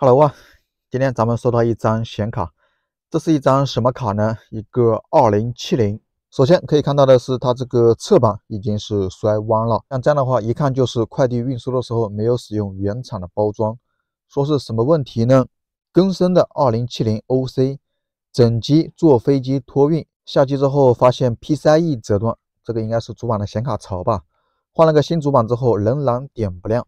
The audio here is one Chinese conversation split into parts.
Hello 啊，今天咱们收到一张显卡，这是一张什么卡呢？一个二零七零。首先可以看到的是，它这个侧板已经是摔弯了，像这样的话，一看就是快递运输的时候没有使用原厂的包装。说是什么问题呢？更生的二零七零 OC，整机坐飞机托运，下机之后发现 PCIE 折断，这个应该是主板的显卡槽吧？换了个新主板之后，仍然点不亮。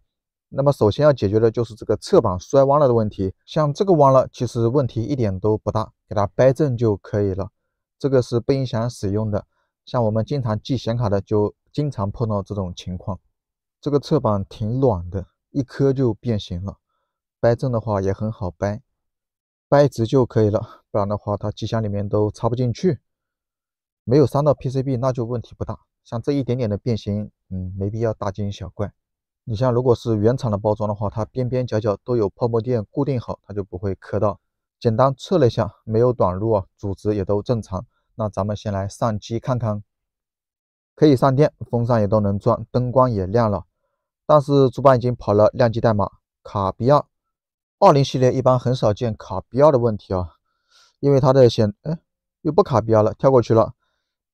那么首先要解决的就是这个侧板摔弯了的问题。像这个弯了，其实问题一点都不大，给它掰正就可以了。这个是不影响使用的。像我们经常系显卡的，就经常碰到这种情况。这个侧板挺软的，一磕就变形了。掰正的话也很好掰，掰直就可以了。不然的话，它机箱里面都插不进去。没有伤到 PCB，那就问题不大。像这一点点的变形，嗯，没必要大惊小怪。你像如果是原厂的包装的话，它边边角角都有泡沫垫固定好，它就不会磕到。简单测了一下，没有短路啊，阻值也都正常。那咱们先来上机看看，可以上电，风扇也都能转，灯光也亮了。但是主板已经跑了亮机代码卡 b 二，二零系列一般很少见卡 b 二的问题啊，因为它的显哎又不卡 b 二了，跳过去了，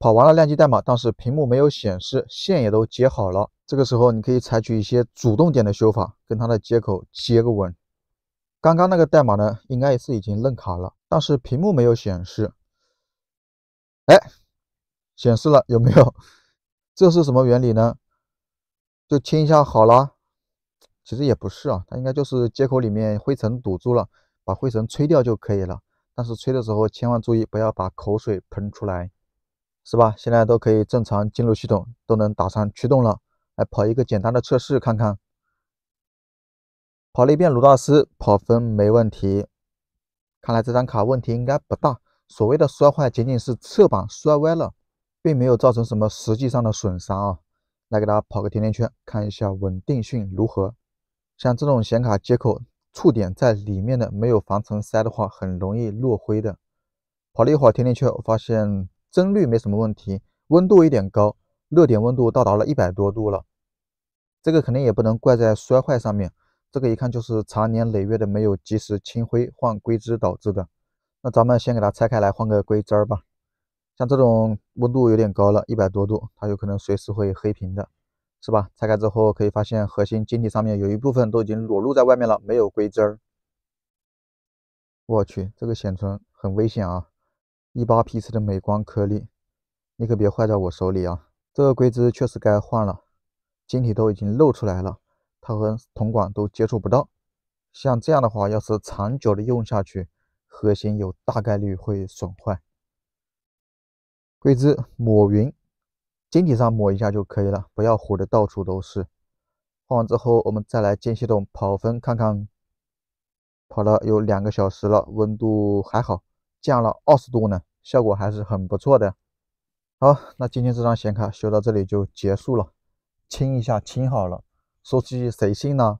跑完了亮机代码，但是屏幕没有显示，线也都接好了。这个时候，你可以采取一些主动点的修法，跟它的接口接个吻。刚刚那个代码呢，应该也是已经认卡了，但是屏幕没有显示。哎，显示了有没有？这是什么原理呢？就清一下好了。其实也不是啊，它应该就是接口里面灰尘堵住了，把灰尘吹掉就可以了。但是吹的时候千万注意，不要把口水喷出来，是吧？现在都可以正常进入系统，都能打上驱动了。来跑一个简单的测试看看，跑了一遍鲁大师跑分没问题，看来这张卡问题应该不大。所谓的摔坏仅仅是侧板摔歪了，并没有造成什么实际上的损伤啊。来给大家跑个甜甜圈，看一下稳定性如何。像这种显卡接口触点在里面的，没有防尘塞的话，很容易落灰的。跑了一会儿甜甜圈，我发现帧率没什么问题，温度有点高。热点温度到达了一百多度了，这个肯定也不能怪在摔坏上面，这个一看就是常年累月的没有及时清灰换硅脂导致的。那咱们先给它拆开来换个硅脂儿吧。像这种温度有点高了，一百多度，它有可能随时会黑屏的，是吧？拆开之后可以发现核心晶体上面有一部分都已经裸露在外面了，没有硅脂儿。我去，这个显存很危险啊！一八批次的镁光颗粒，你可别坏在我手里啊！这个硅脂确实该换了，晶体都已经露出来了，它和铜管都接触不到。像这样的话，要是长久的用下去，核心有大概率会损坏。硅脂抹匀，晶体上抹一下就可以了，不要糊的到处都是。换完之后，我们再来进系统跑分，看看。跑了有两个小时了，温度还好，降了二十度呢，效果还是很不错的。好，那今天这张显卡修到这里就结束了，清一下，清好了，说出去谁信呢？